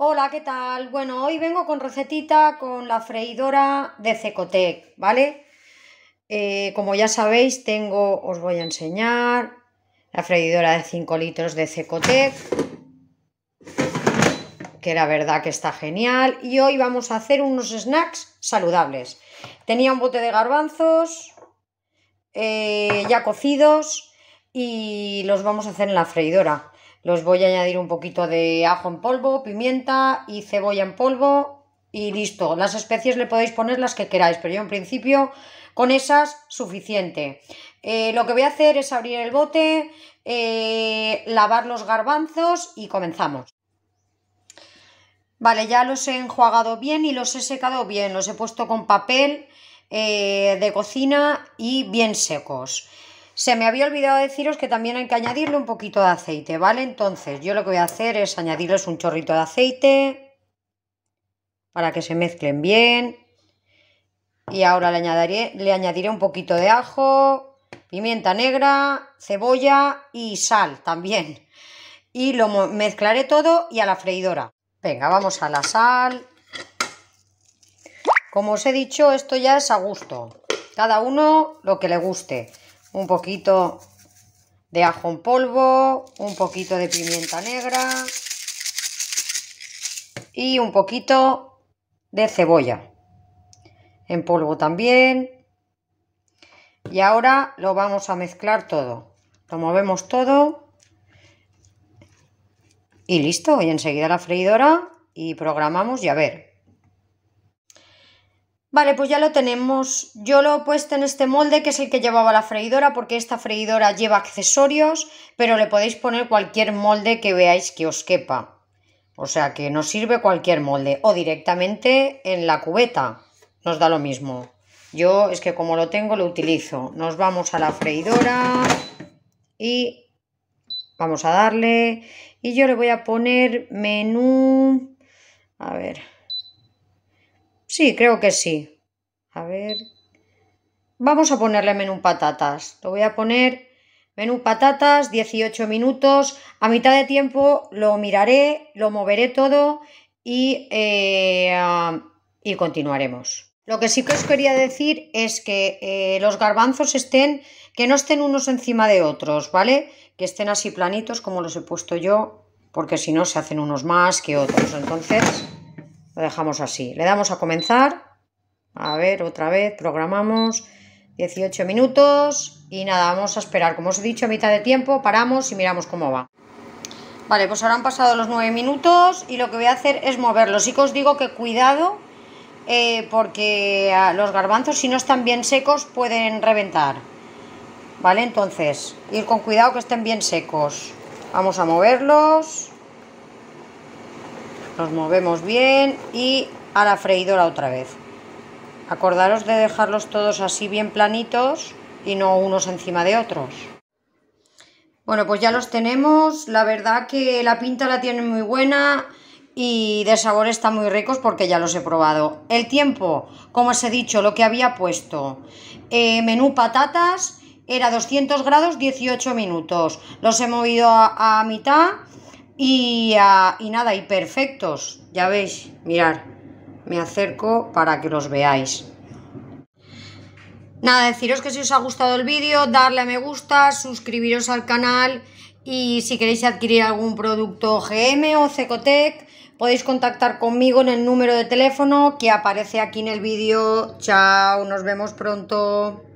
Hola, ¿qué tal? Bueno, hoy vengo con recetita con la freidora de Cecotec, ¿vale? Eh, como ya sabéis, tengo, os voy a enseñar la freidora de 5 litros de Cecotec, que la verdad que está genial. Y hoy vamos a hacer unos snacks saludables. Tenía un bote de garbanzos eh, ya cocidos y los vamos a hacer en la freidora. Los voy a añadir un poquito de ajo en polvo, pimienta y cebolla en polvo y listo. Las especies le podéis poner las que queráis, pero yo en principio con esas suficiente. Eh, lo que voy a hacer es abrir el bote, eh, lavar los garbanzos y comenzamos. Vale, ya los he enjuagado bien y los he secado bien. Los he puesto con papel eh, de cocina y bien secos. Se me había olvidado deciros que también hay que añadirle un poquito de aceite, ¿vale? Entonces yo lo que voy a hacer es añadirles un chorrito de aceite para que se mezclen bien. Y ahora le añadiré, le añadiré un poquito de ajo, pimienta negra, cebolla y sal también. Y lo mezclaré todo y a la freidora. Venga, vamos a la sal. Como os he dicho, esto ya es a gusto. Cada uno lo que le guste un poquito de ajo en polvo, un poquito de pimienta negra y un poquito de cebolla en polvo también. Y ahora lo vamos a mezclar todo. Lo movemos todo y listo. voy enseguida la freidora y programamos y a ver. Vale, pues ya lo tenemos. Yo lo he puesto en este molde que es el que llevaba la freidora porque esta freidora lleva accesorios, pero le podéis poner cualquier molde que veáis que os quepa. O sea que nos sirve cualquier molde o directamente en la cubeta. Nos da lo mismo. Yo es que como lo tengo lo utilizo. Nos vamos a la freidora y vamos a darle. Y yo le voy a poner menú... A ver, Sí, creo que sí. A ver. Vamos a ponerle menú patatas. Lo voy a poner menú patatas, 18 minutos. A mitad de tiempo lo miraré, lo moveré todo y, eh, ah, y continuaremos. Lo que sí que os quería decir es que eh, los garbanzos estén, que no estén unos encima de otros, ¿vale? Que estén así planitos como los he puesto yo, porque si no se hacen unos más que otros. Entonces... Lo dejamos así. Le damos a comenzar. A ver, otra vez, programamos 18 minutos y nada, vamos a esperar. Como os he dicho, a mitad de tiempo paramos y miramos cómo va. Vale, pues ahora han pasado los nueve minutos y lo que voy a hacer es moverlos Sí os digo que cuidado eh, porque ah, los garbanzos si no están bien secos pueden reventar. Vale, entonces, ir con cuidado que estén bien secos. Vamos a moverlos nos movemos bien y a la freidora otra vez. Acordaros de dejarlos todos así bien planitos y no unos encima de otros. Bueno, pues ya los tenemos. La verdad que la pinta la tiene muy buena y de sabor están muy ricos porque ya los he probado. El tiempo, como os he dicho, lo que había puesto. Eh, menú patatas era 200 grados 18 minutos. Los he movido a mitad Ah, y, nada, y perfectos, ya veis, mirar, me acerco para que los veáis. Nada, deciros que si os ha gustado el vídeo, darle a me gusta, suscribiros al canal y si queréis adquirir algún producto GM o Cecotec, podéis contactar conmigo en el número de teléfono que aparece aquí en el vídeo. Chao, nos vemos pronto.